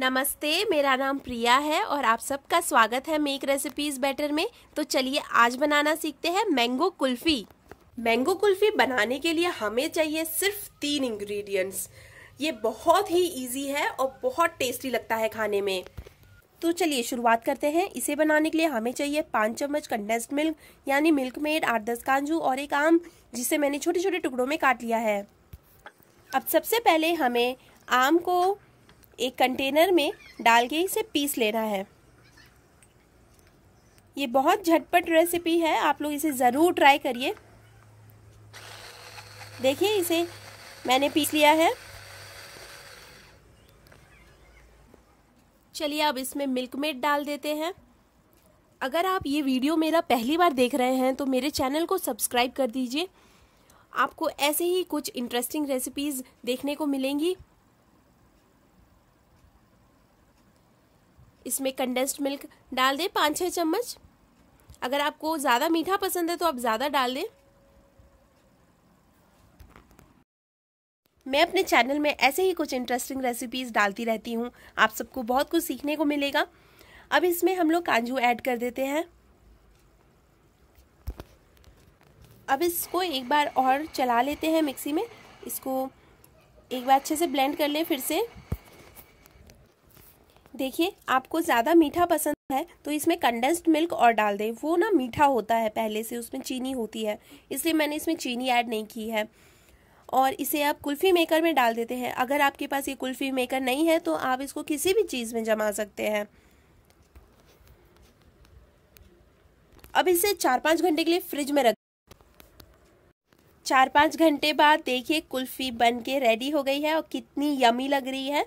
नमस्ते मेरा नाम प्रिया है और आप सबका स्वागत है मेक रेसिपीज़ बेटर में तो चलिए आज बनाना सीखते हैं मैंगो कुल्फ़ी मैंगो कुल्फ़ी बनाने के लिए हमें चाहिए सिर्फ तीन इंग्रेडिएंट्स ये बहुत ही इजी है और बहुत टेस्टी लगता है खाने में तो चलिए शुरुआत करते हैं इसे बनाने के लिए हमें चाहिए पाँच चम्मच कंडेंस्ड मिल्क यानी मिल्क मेड आठ दस काजू और एक आम जिसे मैंने छोटे छोटे टुकड़ों में काट लिया है अब सबसे पहले हमें आम को एक कंटेनर में डाल के इसे पीस लेना है ये बहुत झटपट रेसिपी है आप लोग इसे ज़रूर ट्राई करिए देखिए इसे मैंने पीस लिया है चलिए अब इसमें मिल्क मेड डाल देते हैं अगर आप ये वीडियो मेरा पहली बार देख रहे हैं तो मेरे चैनल को सब्सक्राइब कर दीजिए आपको ऐसे ही कुछ इंटरेस्टिंग रेसिपीज़ देखने को मिलेंगी इसमें कंडेंस्ड मिल्क डाल दें पाँच छः चम्मच अगर आपको ज़्यादा मीठा पसंद है तो आप ज़्यादा डाल दें मैं अपने चैनल में ऐसे ही कुछ इंटरेस्टिंग रेसिपीज़ डालती रहती हूँ आप सबको बहुत कुछ सीखने को मिलेगा अब इसमें हम लोग कांजू ऐड कर देते हैं अब इसको एक बार और चला लेते हैं मिक्सी में इसको एक बार अच्छे से ब्लेंड कर लें फिर से देखिए आपको ज़्यादा मीठा पसंद है तो इसमें कंडेंस्ड मिल्क और डाल दें वो ना मीठा होता है पहले से उसमें चीनी होती है इसलिए मैंने इसमें चीनी ऐड नहीं की है और इसे आप कुल्फ़ी मेकर में डाल देते हैं अगर आपके पास ये कुल्फ़ी मेकर नहीं है तो आप इसको किसी भी चीज़ में जमा सकते हैं अब इसे चार पाँच घंटे के लिए फ्रिज में रख चार पाँच घंटे बाद देखिए कुल्फ़ी बन के रेडी हो गई है और कितनी यमी लग रही है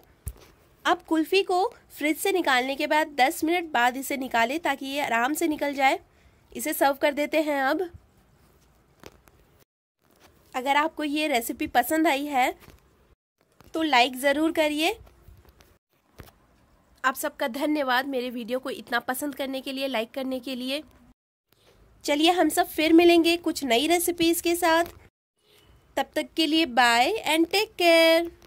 अब कुल्फ़ी को फ्रिज से निकालने के बाद 10 मिनट बाद इसे निकालें ताकि ये आराम से निकल जाए इसे सर्व कर देते हैं अब अगर आपको ये रेसिपी पसंद आई है तो लाइक ज़रूर करिए आप सबका धन्यवाद मेरे वीडियो को इतना पसंद करने के लिए लाइक करने के लिए चलिए हम सब फिर मिलेंगे कुछ नई रेसिपीज़ के साथ तब तक के लिए बाय एंड टेक केयर